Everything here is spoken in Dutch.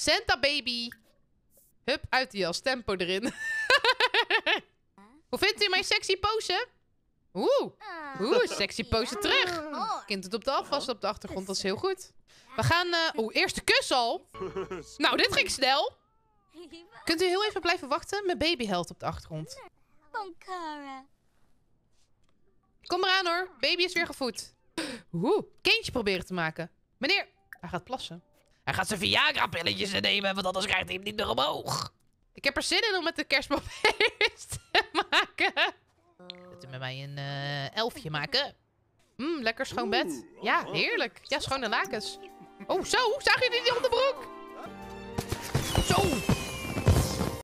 Santa baby. Hup, uit die jas. Tempo erin. Hoe vindt u mijn sexy pose? Oeh, oeh, sexy pose terug. Kind het op de afwas op de achtergrond, dat is heel goed. We gaan... Uh... Oeh, eerste kus al. Nou, dit ging snel. Kunt u heel even blijven wachten? Mijn baby helpt op de achtergrond. Kom eraan hoor, baby is weer gevoed. Oeh, kindje proberen te maken. Meneer, hij gaat plassen. Hij gaat zijn Viagra-pilletjes nemen, want anders krijgt hij hem niet meer omhoog. Ik heb er zin in om met de kerstboom te maken. Laten we met mij een eh, elfje maken. Mmm, lekker schoon bed. Ja, heerlijk. Ja, schone lakens. Oh, zo. Zag je die onder?